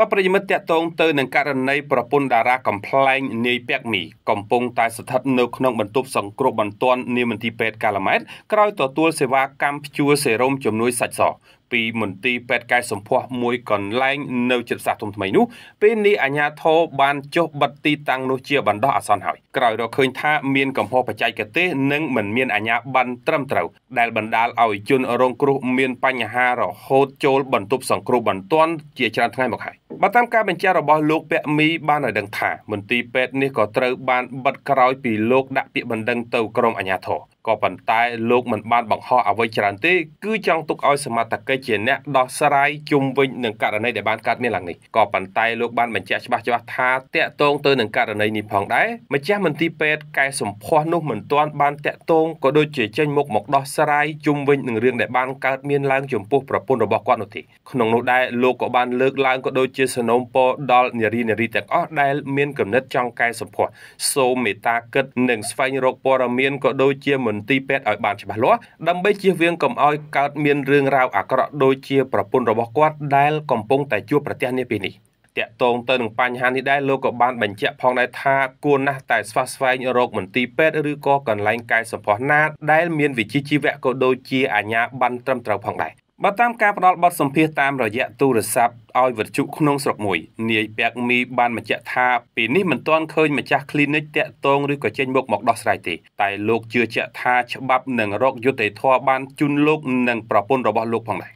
បព្វរិយមិត្តតកតងទៅនឹងករណីប្រពន្ធតារាកំ pl ែងនាយពាក់មីកំពុងតែស្ថិតនៅក្នុងបន្ទប់សង្គ្រោះបន្ទាន់នាមន្ទីរពេទ្យកាឡាម៉ែតក្រោយទទួលសេវាកម្មព្យួរសេរ៉ូមជំនួយសាច់សរពីមន្ទីរពេទ្យកែសម្ផស្សមួយកន្លែងនៅចិត្តសាស្ត្រធំថ្មីនោះ ពេលនេះអាជ្ញាធរបានចុះបិទទីតាំងនោះជាបណ្ដោះអាសន្នហើយក្រោយរកឃើញថាមានកំហុសបច្ចេកទេសនិងមិនមានអាជ្ញាប័ណ្ណត្រឹមត្រូវ ដែលបណ្ដាលឲ្យជនរងគ្រោះមានបញ្ហារហូតចូល បន្ទប់សង្គ្រោះបន្ទាន់ជាច្រើនថ្ងៃមកហើយបើតាមការបញ្ជារបស់លោកពាក់មីបានឲ្យដឹងថាមន្ទីរពេទ្យនេះក៏ត្រូវបានបិទក្រោយពីលោកដាក់ពាក្យបណ្ដឹងទៅក្រមអាជ្ញាធរក៏ប៉ុន្តែលោកមិនបានបង្ហោះអ្វីច្រើនទេគឺចង់ទុកឲ្យសមត្ថកិច្ចជាអ្នកដោះស្រាយជុំវិញនឹងករណីដែលបានកើតមានឡើងនេះក៏ប៉ុន្តែលោកបានបញ្ជាក់ច្បាស់ច្បាស់ថាតកតងទៅនឹងករណីនេះផងដែរម្ចាស់មន្ទីរពេទ្យកែសម្ផស្សនោះមិនទាន់បានតកតងក៏ដូចជាចេញមុខមកដោះស្រាយជុំវិញនឹងរឿងដែលបានកើតមានឡើងចំពោះប្រពន្ធរបស់គាត់នោះទេក្នុងនោះដែរលោកក៏បានលើកឡើងក៏ដូចជាសនំពរដល់នារីនារីទាំងអស់ដែលមានគំនិតចង់កែសម្ផស្សសូមមេត្តាគិតនិងស្វែងរកព័ត៌មានក៏ដូចជាមន្ទីរពេទ្យឲ្យបានច្បាស់លាស់ដើម្បីជៀសវាងកុំឲ្យកើតមានរឿងរ៉ាវអាក្រក់ដូចជាប្រពន្ធរបស់គាត់ដែលកំពុងតែជួបប្រទះនេះពេលនេះតកតងទៅនឹងបញ្ហានេះដែរលោកក៏បានបញ្ជាក់ផងដែរថាគួរណាស់តែស្វាស្វែងរកមន្ទីរពេទ្យឬក៏កន្លែងកែសម្ផស្សណាដែលមានវិជ្ជាជីវៈក៏ដូចជាអាជ្ញាប័ណ្ណត្រឹមត្រូវផងដែរបើតាមការផ្ដល់បទសម្ភាសតាមរយៈទូរស័ព្ទឲ្យវិទ្យុក្នុងស្រុកមួយនាយពាក់មីបានបញ្ជាក់ថាពេលនេះមិនទាន់ឃើញម្ចាស់ clinic តាក់ទងឬក៏ចេញមុខមកដោះស្រាយទេតែលោកជឿជាក់ថាច្បាប់នឹងរកយុត្តិធម៌បានជូនលោកនិងប្រពន្ធរបស់លោកផងដែរ